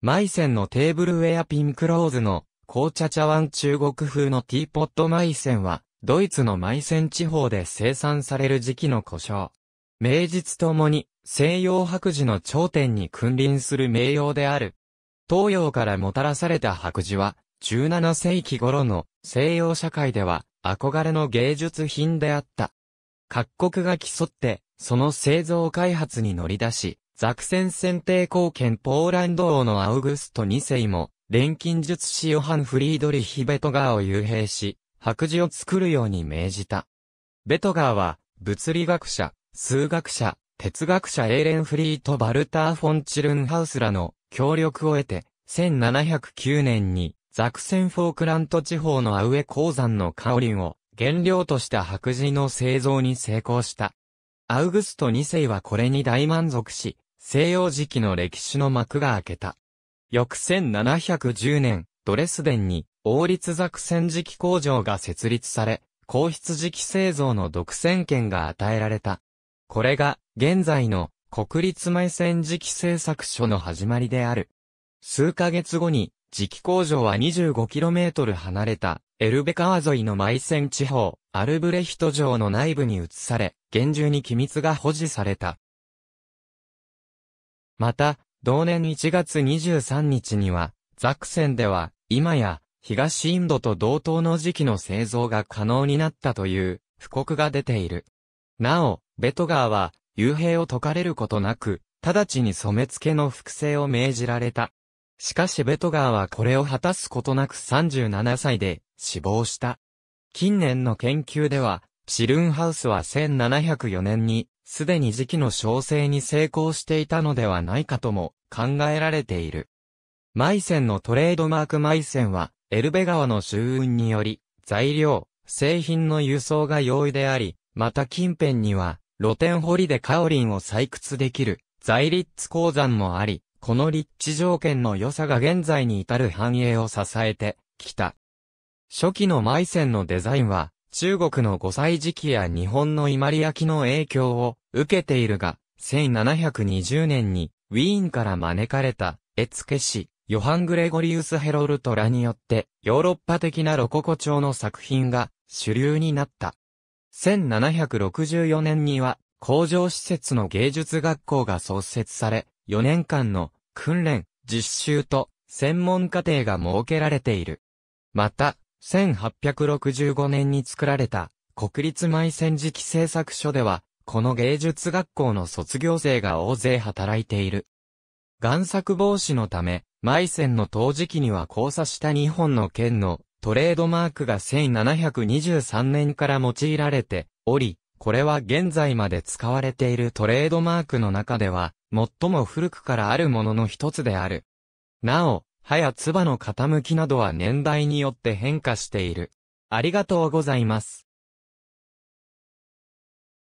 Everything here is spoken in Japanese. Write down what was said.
マイセンのテーブルウェアピンクローズの紅茶茶碗中国風のティーポットマイセンは、ドイツのマイセン地方で生産される時期の故障。名実ともに西洋白磁の頂点に君臨する名誉である。東洋からもたらされた白磁は、17世紀頃の西洋社会では憧れの芸術品であった。各国が競って、その製造開発に乗り出し、ザクセン選定貢献ポーランド王のアウグスト2世も、錬金術師ヨハン・フリードリヒ・ベトガーを幽閉し、白磁を作るように命じた。ベトガーは、物理学者、数学者、哲学者エーレン・フリーとバルター・フォン・チルンハウスらの協力を得て、1709年に、ザクセンフォークラント地方のアウエ鉱山のカオリンを原料とした白磁の製造に成功した。アウグスト2世はこれに大満足し、西洋時期の歴史の幕が開けた。翌1710年、ドレスデンに、王立作戦磁期工場が設立され、皇室磁期製造の独占権が与えられた。これが、現在の国立埋線磁期製作所の始まりである。数ヶ月後に、磁期工場は 25km 離れた、エルベ川沿いの埋線地方、アルブレヒト城の内部に移され、厳重に機密が保持された。また、同年1月23日には、ザクセンでは、今や、東インドと同等の時期の製造が可能になったという、布告が出ている。なお、ベトガーは、幽閉を解かれることなく、直ちに染付の複製を命じられた。しかしベトガーはこれを果たすことなく37歳で死亡した。近年の研究では、シルンハウスは1704年にすでに時期の調整に成功していたのではないかとも考えられている。マイセンのトレードマークマイセンは、エルベ川の周運により、材料、製品の輸送が容易であり、また近辺には、露天掘りでカオリンを採掘できる、在立地鉱山もあり、この立地条件の良さが現在に至る繁栄を支えてきた。初期のマイセンのデザインは、中国の五歳時期や日本の伊万里焼の影響を受けているが、1720年にウィーンから招かれた、絵付け師、ヨハン・グレゴリウス・ヘロルトラによって、ヨーロッパ的なロココ調の作品が主流になった。1764年には、工場施設の芸術学校が創設され、4年間の訓練、実習と専門課程が設けられている。また、1865年に作られた国立埋戦時期製作所では、この芸術学校の卒業生が大勢働いている。贋作防止のため、埋線の陶磁器には交差した2本の剣のトレードマークが1723年から用いられており、これは現在まで使われているトレードマークの中では、最も古くからあるものの一つである。なお、はや唾の傾きなどは年代によって変化している。ありがとうございます。